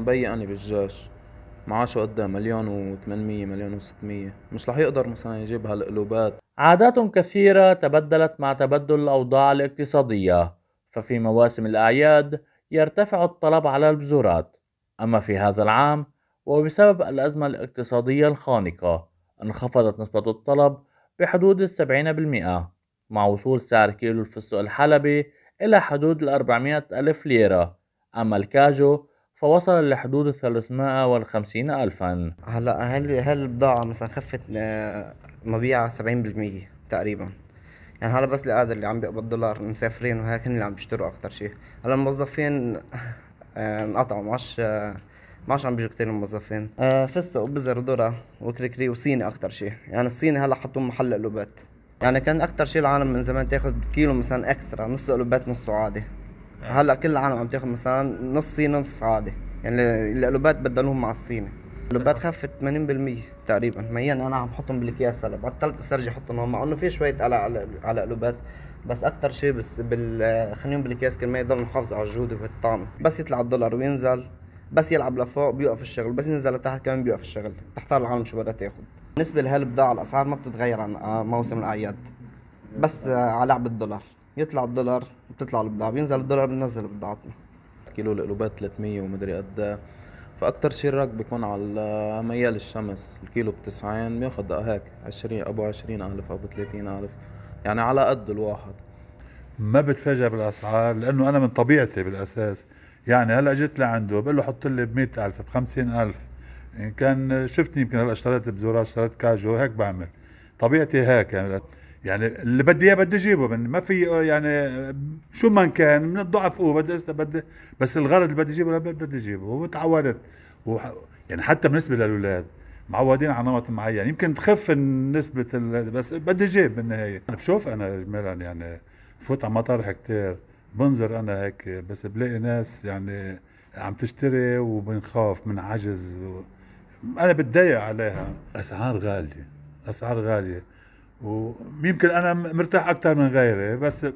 عم بيقني بالجيش معاشه قد إيه؟ مليون و800 مليون و600 مش رح يقدر مثلا يجيب هالقلوبات عادات كثيرة تبدلت مع تبدل الأوضاع الاقتصادية ففي مواسم الأعياد يرتفع الطلب على البذورات أما في هذا العام وبسبب الأزمة الاقتصادية الخانقة انخفضت نسبة الطلب بحدود السبعين بالمئة مع وصول سعر كيلو الفستق الحلبي إلى حدود الأربعمائة ألف ليرة أما الكاجو فوصل لحدود الثلاثمائة والخمسين ألفا هلا هل هل البضاعة مثلا خفت مبيعها سبعين بالمية تقريبا يعني هلا بس لقادر اللي عم بيقبض دولار مسافرين وهيك هن اللي عم بيشتروا أكتر شيء هلا الموظفين آه، انقطعوا معاش آه، معاش عم بيجوا كتير الموظفين آه، فستق وبزر وذرة وكريكري وصيني أكتر شيء يعني الصيني هلا حطوه محل قلوبات يعني كان أكتر شيء العالم من زمان تاخد كيلو مثلا اكسترا نص قلوبات نص عادي هلا كل العالم عم تاخذ مثلا نص صيني نص عادي يعني القلوبات بدلوهم مع الصيني القلوبات خفت 80% تقريبا ميا انا عم بحطهم بالاكياس هلا بطلت استرجع احطهم هون مع انه في شويه على على قلوبات بس اكثر شيء بس بال خليهم بالاكياس كل ما يضل محافظ على الجوده والطعم بس يطلع الدولار وينزل بس يلعب لفوق بيوقف الشغل بس ينزل لتحت كمان بيوقف الشغل بتحتار العالم شو بدها تاخذ بالنسبه لهالبضاعه الاسعار ما بتتغير عن موسم الاعياد بس آه، على لعب الدولار يطلع الدولار بتطلع البضاعه بينزل الدولار بننزل بضاعتنا كيلو القلوبات 300 ومدري قد إيه. فاكثر شيء الرك بيكون على ميال الشمس الكيلو ب 90 بياخذ هيك 20 ابو 20000 ابو 30000 يعني على قد الواحد ما بتفاجئ بالاسعار لانه انا من طبيعتي بالاساس يعني هلا جيت لعنده بقول له حط لي ب 100000 ب 50000 ان كان شفتني يمكن هلا اشتريت بزورات اشتريت كاجو هيك بعمل طبيعتي هيك يعني يعني اللي بدي اياه بدي اجيبه ما في يعني شو ما كان من الضعف هو بدي بدي بس الغرض اللي بدي اجيبه بدي اجيبه وتعودت يعني حتى بالنسبه للاولاد معودين على نمط معين يعني يمكن تخف نسبه بس بدي اجيب بالنهايه انا بشوف انا اجمالا يعني بفوت على مطارح كثير بنظر انا هيك بس بلاقي ناس يعني عم تشتري وبنخاف من عجز و... انا بتضايق عليها اسعار غاليه اسعار غاليه ويمكن انا مرتاح اكثر من غيري بس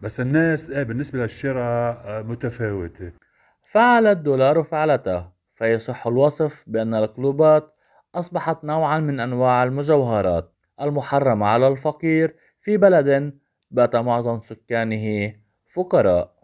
بس الناس ايه بالنسبه للشراء آه، متفاوته فعل الدولار فعلته فيصح الوصف بان القلوبات اصبحت نوعا من انواع المجوهرات المحرمه على الفقير في بلد بات معظم سكانه فقراء